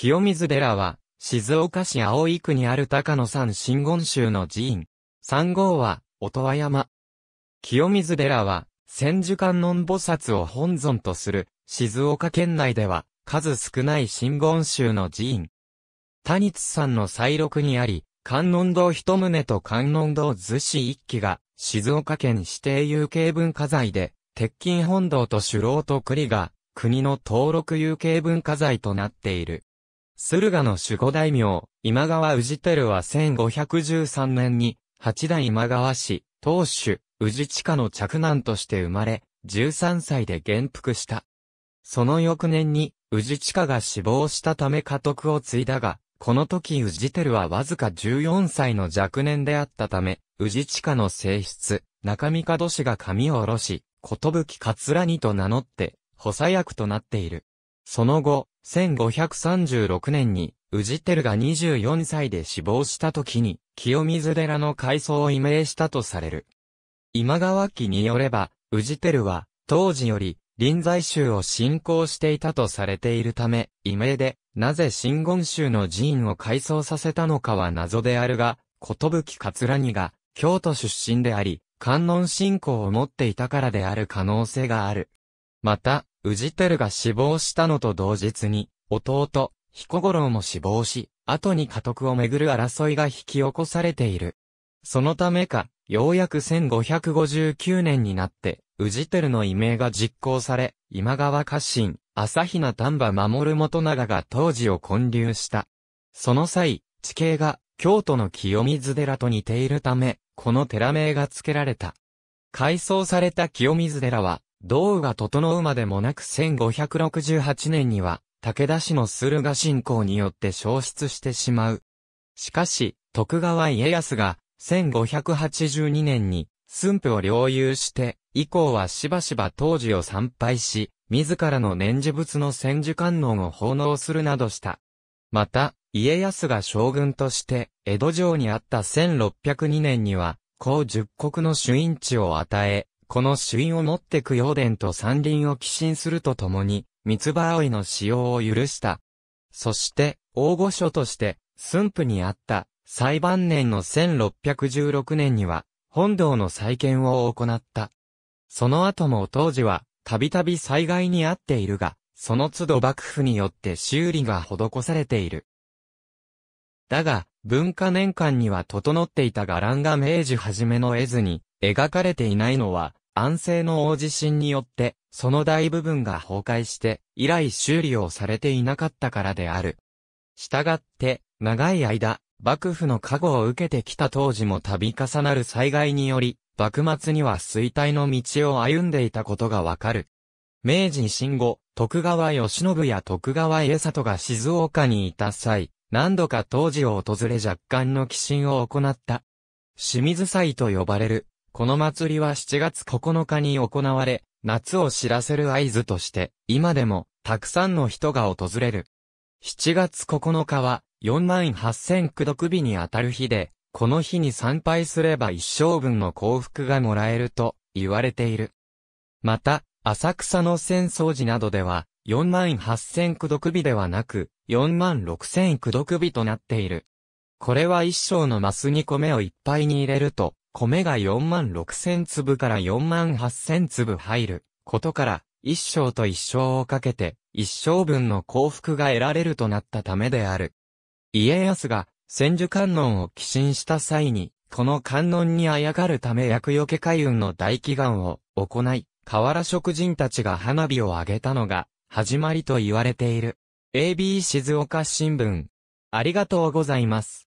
清水寺は、静岡市井区にある高野山真言宗の寺院。三号は、音羽山。清水寺は、千手観音菩薩を本尊とする、静岡県内では、数少ない真言宗の寺院。谷津山の再録にあり、観音堂一棟と観音堂図紙一基が、静岡県指定有形文化財で、鉄筋本堂と首楼と栗が、国の登録有形文化財となっている。駿河の守護大名、今川氏照は1513年に、八代今川氏、当主、氏近の嫡男として生まれ、13歳で元服した。その翌年に、氏近が死亡したため家督を継いだが、この時氏照はわずか14歳の若年であったため、氏近の性質、中見門氏が髪を下ろし、ことぶきかつらにと名乗って、補佐役となっている。その後、1536年に、宇治テルが24歳で死亡した時に、清水寺の改装を移名したとされる。今川記によれば、宇治テルは、当時より、臨済宗を信仰していたとされているため、異名で、なぜ真言宗の寺院を改装させたのかは謎であるが、ことぶきかつらにが、京都出身であり、観音信仰を持っていたからである可能性がある。また、宇治テルが死亡したのと同日に、弟、彦五郎も死亡し、後に家督をめぐる争いが引き起こされている。そのためか、ようやく1559年になって、宇治照の異名が実行され、今川家臣、朝比奈丹波守元長が当時を建立した。その際、地形が京都の清水寺と似ているため、この寺名が付けられた。改装された清水寺は、道が整うまでもなく1568年には、武田氏の駿河信仰によって消失してしまう。しかし、徳川家康が、1582年に、駿府を領有して、以降はしばしば当時を参拝し、自らの念事物の千手観音を奉納するなどした。また、家康が将軍として、江戸城にあった1602年には、高十国の主因地を与え、この朱印を持って供養殿と山林を寄進するとともに、三葉葵の使用を許した。そして、大御所として、駿府にあった裁判年の1616年には、本堂の再建を行った。その後も当時は、たびたび災害に遭っているが、その都度幕府によって修理が施されている。だが、文化年間には整っていた伽藍が明治初めの絵図に、描かれていないのは、安政の大地震によって、その大部分が崩壊して、以来修理をされていなかったからである。したがって、長い間、幕府の加護を受けてきた当時も度重なる災害により、幕末には衰退の道を歩んでいたことがわかる。明治新後、徳川義信や徳川家里が静岡にいた際、何度か当時を訪れ若干の寄進を行った。清水祭と呼ばれるこの祭りは7月9日に行われ、夏を知らせる合図として、今でも、たくさんの人が訪れる。7月9日は、4万8000日に当たる日で、この日に参拝すれば一生分の幸福がもらえると、言われている。また、浅草の浅草寺などでは、4万8000日ではなく、4万6000日となっている。これは一生のマスに米をいっぱいに入れると、米が4万6千粒から4万8千粒入ることから、一生と一生をかけて、一生分の幸福が得られるとなったためである。家康が千手観音を寄進した際に、この観音にあやがるため厄除け海運の大祈願を行い、河原職人たちが花火を上げたのが、始まりと言われている。AB 静岡新聞。ありがとうございます。